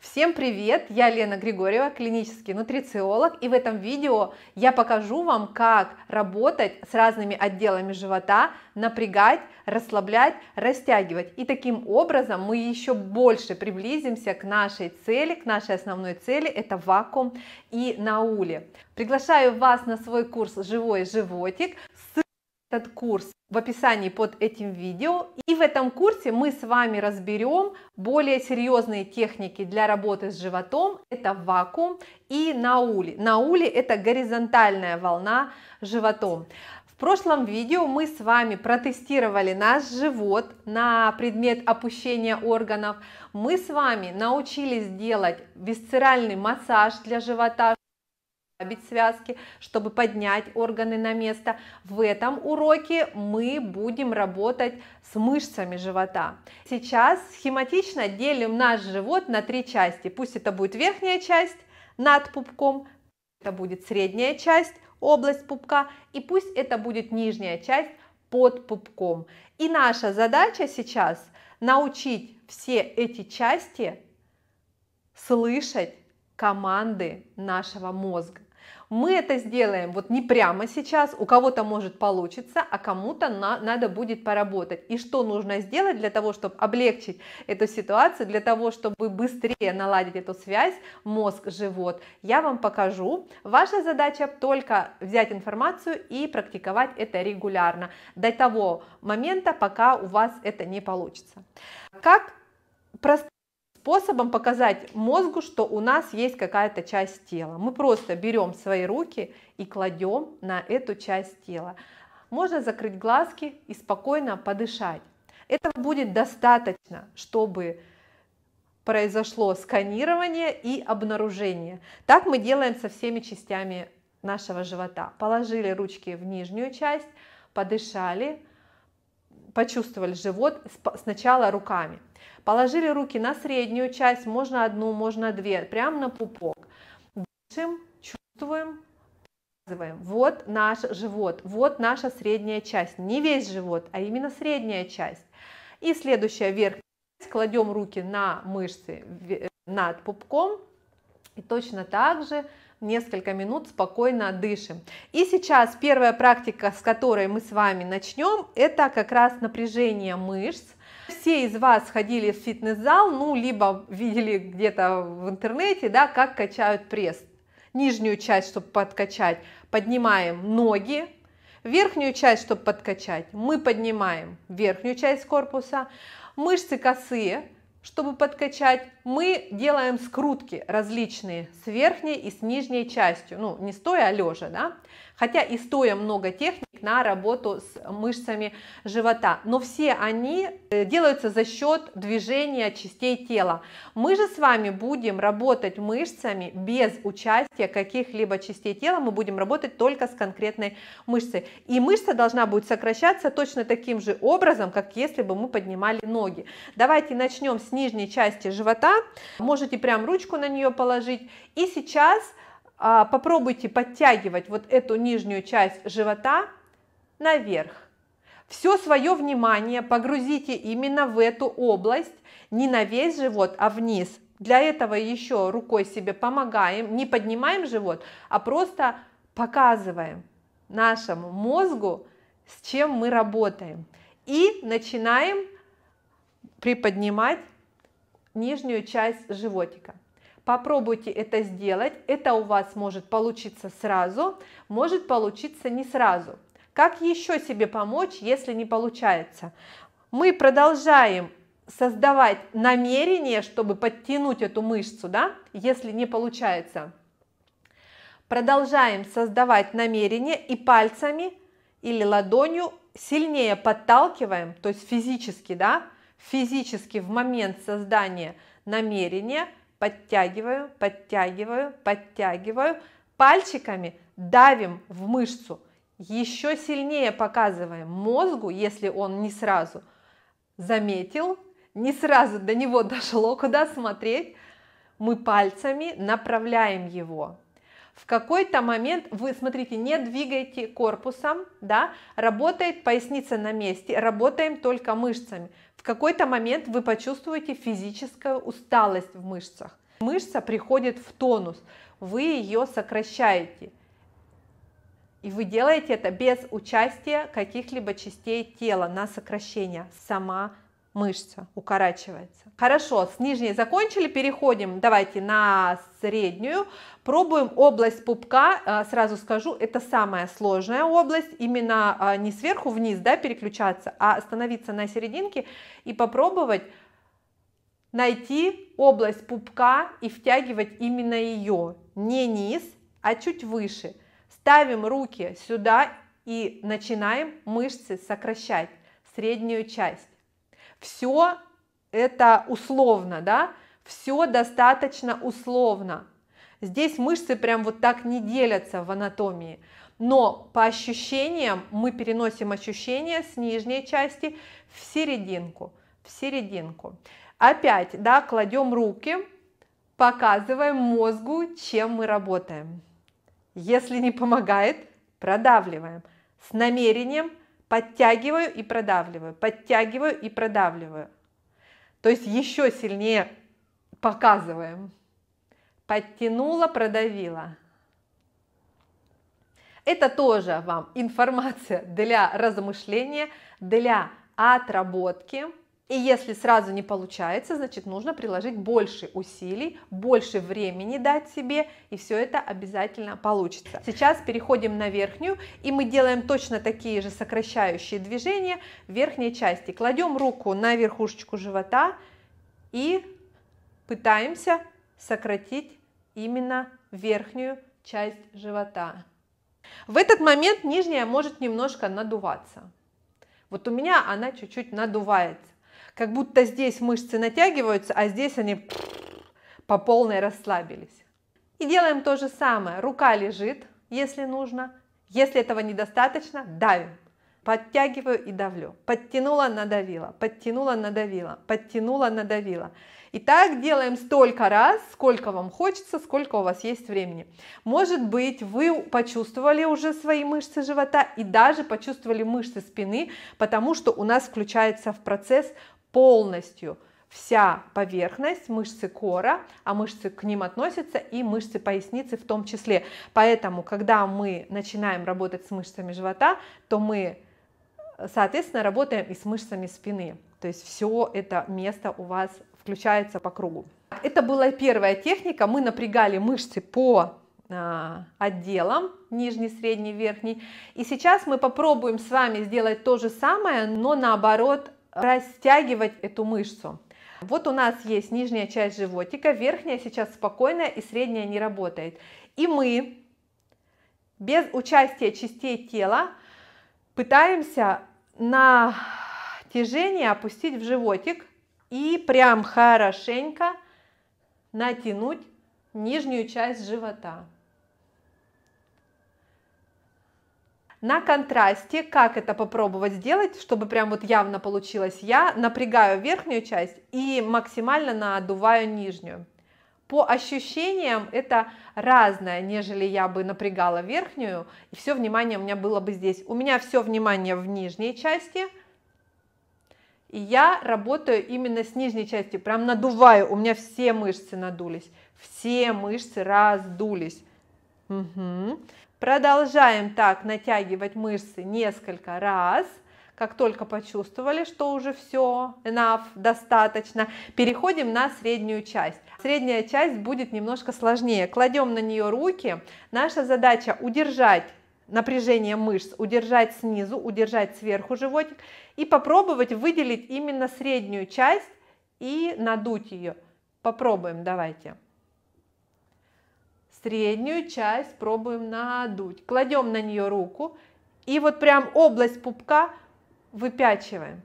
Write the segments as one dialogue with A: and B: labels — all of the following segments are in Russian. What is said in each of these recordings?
A: Всем привет! Я Лена Григорьева, клинический нутрициолог, и в этом видео я покажу вам, как работать с разными отделами живота, напрягать, расслаблять, растягивать. И таким образом мы еще больше приблизимся к нашей цели, к нашей основной цели, это вакуум и науле. Приглашаю вас на свой курс «Живой животик» этот курс в описании под этим видео. И в этом курсе мы с вами разберем более серьезные техники для работы с животом. Это вакуум и наули. Наули – это горизонтальная волна животом. В прошлом видео мы с вами протестировали наш живот на предмет опущения органов. Мы с вами научились делать висцеральный массаж для живота, расслабить связки, чтобы поднять органы на место. В этом уроке мы будем работать с мышцами живота. Сейчас схематично делим наш живот на три части. Пусть это будет верхняя часть над пупком, это будет средняя часть, область пупка, и пусть это будет нижняя часть под пупком. И наша задача сейчас научить все эти части слышать команды нашего мозга. Мы это сделаем вот не прямо сейчас, у кого-то может получиться, а кому-то на, надо будет поработать. И что нужно сделать для того, чтобы облегчить эту ситуацию, для того, чтобы быстрее наладить эту связь мозг-живот, я вам покажу. Ваша задача только взять информацию и практиковать это регулярно до того момента, пока у вас это не получится. Как простым способом показать мозгу, что у нас есть какая-то часть тела. Мы просто берем свои руки и кладем на эту часть тела. Можно закрыть глазки и спокойно подышать. Этого будет достаточно, чтобы произошло сканирование и обнаружение. Так мы делаем со всеми частями нашего живота. Положили ручки в нижнюю часть, подышали, почувствовали живот сначала руками. Положили руки на среднюю часть, можно одну, можно две, прямо на пупок. Дышим, чувствуем, показываем. Вот наш живот, вот наша средняя часть. Не весь живот, а именно средняя часть. И следующая верхняя часть. Кладем руки на мышцы над пупком. И точно так же несколько минут спокойно дышим. И сейчас первая практика, с которой мы с вами начнем, это как раз напряжение мышц. Все из вас ходили в фитнес-зал, ну, либо видели где-то в интернете, да, как качают пресс. Нижнюю часть, чтобы подкачать, поднимаем ноги, верхнюю часть, чтобы подкачать, мы поднимаем верхнюю часть корпуса, мышцы косые, чтобы подкачать, мы делаем скрутки различные с верхней и с нижней частью, ну не стоя, а лежа, да, хотя и стоя много техник, на работу с мышцами живота. Но все они э, делаются за счет движения частей тела. Мы же с вами будем работать мышцами без участия каких-либо частей тела, мы будем работать только с конкретной мышцей. И мышца должна будет сокращаться точно таким же образом, как если бы мы поднимали ноги. Давайте начнем с нижней части живота. Можете прям ручку на нее положить. И сейчас а, попробуйте подтягивать вот эту нижнюю часть живота наверх. Все свое внимание погрузите именно в эту область, не на весь живот, а вниз. Для этого еще рукой себе помогаем, не поднимаем живот, а просто показываем нашему мозгу, с чем мы работаем. И начинаем приподнимать нижнюю часть животика. Попробуйте это сделать, это у вас может получиться сразу, может получиться не сразу – как еще себе помочь, если не получается? Мы продолжаем создавать намерение, чтобы подтянуть эту мышцу, да, если не получается. Продолжаем создавать намерение и пальцами или ладонью сильнее подталкиваем, то есть физически, да, физически в момент создания намерения подтягиваю, подтягиваю, подтягиваю, пальчиками давим в мышцу – еще сильнее показываем мозгу, если он не сразу заметил, не сразу до него дошло, куда смотреть, мы пальцами направляем его. В какой-то момент вы, смотрите, не двигайте корпусом, да, работает поясница на месте, работаем только мышцами. В какой-то момент вы почувствуете физическую усталость в мышцах. Мышца приходит в тонус, вы ее сокращаете – и вы делаете это без участия каких-либо частей тела на сокращение. Сама мышца укорачивается. Хорошо, с нижней закончили, переходим, давайте на среднюю. Пробуем область пупка, э, сразу скажу, это самая сложная область, именно э, не сверху вниз да, переключаться, а остановиться на серединке и попробовать найти область пупка и втягивать именно ее, не низ, а чуть выше. Ставим руки сюда и начинаем мышцы сокращать, среднюю часть. Все это условно, да? Все достаточно условно. Здесь мышцы прям вот так не делятся в анатомии. Но по ощущениям мы переносим ощущения с нижней части в серединку, в серединку. Опять, да, кладем руки, показываем мозгу, чем мы работаем. Если не помогает, продавливаем. С намерением подтягиваю и продавливаю, подтягиваю и продавливаю. То есть еще сильнее показываем. Подтянула, продавила. Это тоже вам информация для размышления, для отработки. И если сразу не получается, значит нужно приложить больше усилий, больше времени дать себе, и все это обязательно получится. Сейчас переходим на верхнюю, и мы делаем точно такие же сокращающие движения в верхней части. Кладем руку на верхушечку живота и пытаемся сократить именно верхнюю часть живота. В этот момент нижняя может немножко надуваться. Вот у меня она чуть-чуть надувается. Как будто здесь мышцы натягиваются, а здесь они по полной расслабились. И делаем то же самое. Рука лежит, если нужно. Если этого недостаточно, давим. Подтягиваю и давлю. Подтянула, надавила. Подтянула, надавила. Подтянула, надавила. И так делаем столько раз, сколько вам хочется, сколько у вас есть времени. Может быть, вы почувствовали уже свои мышцы живота и даже почувствовали мышцы спины, потому что у нас включается в процесс полностью вся поверхность мышцы кора, а мышцы к ним относятся и мышцы поясницы в том числе. Поэтому, когда мы начинаем работать с мышцами живота, то мы, соответственно, работаем и с мышцами спины. То есть все это место у вас включается по кругу. Это была первая техника. Мы напрягали мышцы по а, отделом, нижний, средний, верхний. И сейчас мы попробуем с вами сделать то же самое, но наоборот растягивать эту мышцу. Вот у нас есть нижняя часть животика, верхняя сейчас спокойная и средняя не работает. И мы без участия частей тела пытаемся натяжение опустить в животик и прям хорошенько натянуть нижнюю часть живота. на контрасте, как это попробовать сделать, чтобы прям вот явно получилось. Я напрягаю верхнюю часть и максимально надуваю нижнюю. По ощущениям это разное, нежели я бы напрягала верхнюю, и все внимание у меня было бы здесь. У меня все внимание в нижней части, и я работаю именно с нижней частью, прям надуваю, у меня все мышцы надулись, все мышцы раздулись. Угу. Продолжаем так натягивать мышцы несколько раз. Как только почувствовали, что уже все, enough, достаточно, переходим на среднюю часть. Средняя часть будет немножко сложнее. Кладем на нее руки. Наша задача удержать напряжение мышц, удержать снизу, удержать сверху животик и попробовать выделить именно среднюю часть и надуть ее. Попробуем, давайте. Среднюю часть пробуем надуть. Кладем на нее руку и вот прям область пупка выпячиваем,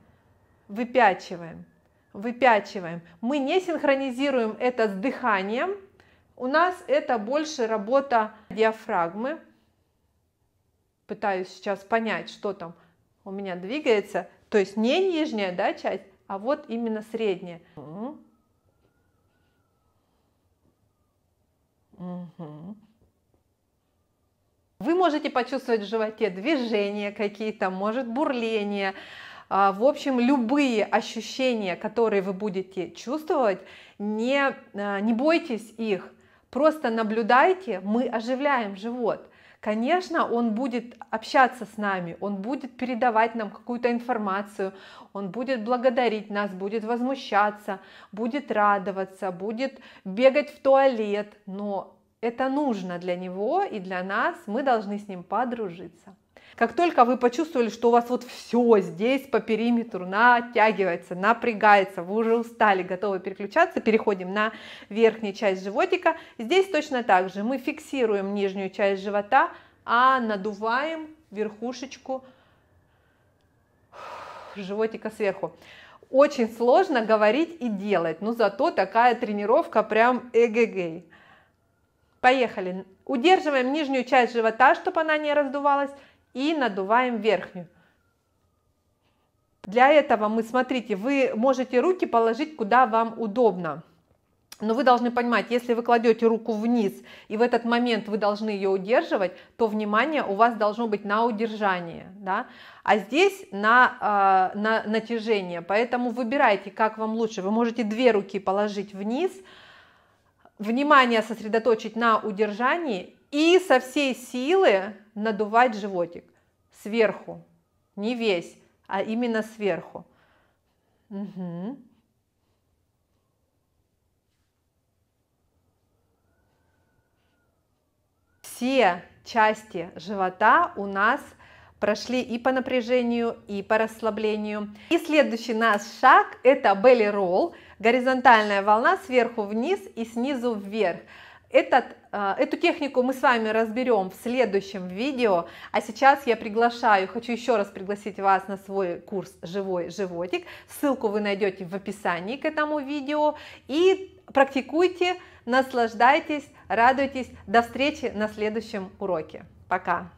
A: выпячиваем, выпячиваем. Мы не синхронизируем это с дыханием. У нас это больше работа диафрагмы. Пытаюсь сейчас понять, что там у меня двигается. То есть не нижняя да, часть, а вот именно средняя. Угу. Вы можете почувствовать в животе движения какие-то, может бурление. А, в общем, любые ощущения, которые вы будете чувствовать, не, а, не бойтесь их, просто наблюдайте, мы оживляем живот конечно, он будет общаться с нами, он будет передавать нам какую-то информацию, он будет благодарить нас, будет возмущаться, будет радоваться, будет бегать в туалет, но это нужно для него и для нас, мы должны с ним подружиться. Как только вы почувствовали, что у вас вот все здесь по периметру натягивается, напрягается, вы уже устали, готовы переключаться, переходим на верхнюю часть животика. Здесь точно так же мы фиксируем нижнюю часть живота, а надуваем верхушечку животика сверху. Очень сложно говорить и делать, но зато такая тренировка прям эгегей. Поехали. Удерживаем нижнюю часть живота, чтобы она не раздувалась, и надуваем верхнюю. Для этого мы, смотрите, вы можете руки положить куда вам удобно. Но вы должны понимать, если вы кладете руку вниз, и в этот момент вы должны ее удерживать, то внимание у вас должно быть на удержание, да? а здесь на, э, на натяжение. Поэтому выбирайте, как вам лучше. Вы можете две руки положить вниз, внимание сосредоточить на удержании и со всей силы надувать животик сверху, не весь, а именно сверху. Угу. Все части живота у нас прошли и по напряжению, и по расслаблению. И следующий наш шаг это belly roll, горизонтальная волна сверху вниз и снизу вверх. Этот, а, эту технику мы с вами разберем в следующем видео, а сейчас я приглашаю, хочу еще раз пригласить вас на свой курс «Живой животик», ссылку вы найдете в описании к этому видео, и практикуйте, наслаждайтесь, радуйтесь, до встречи на следующем уроке, пока!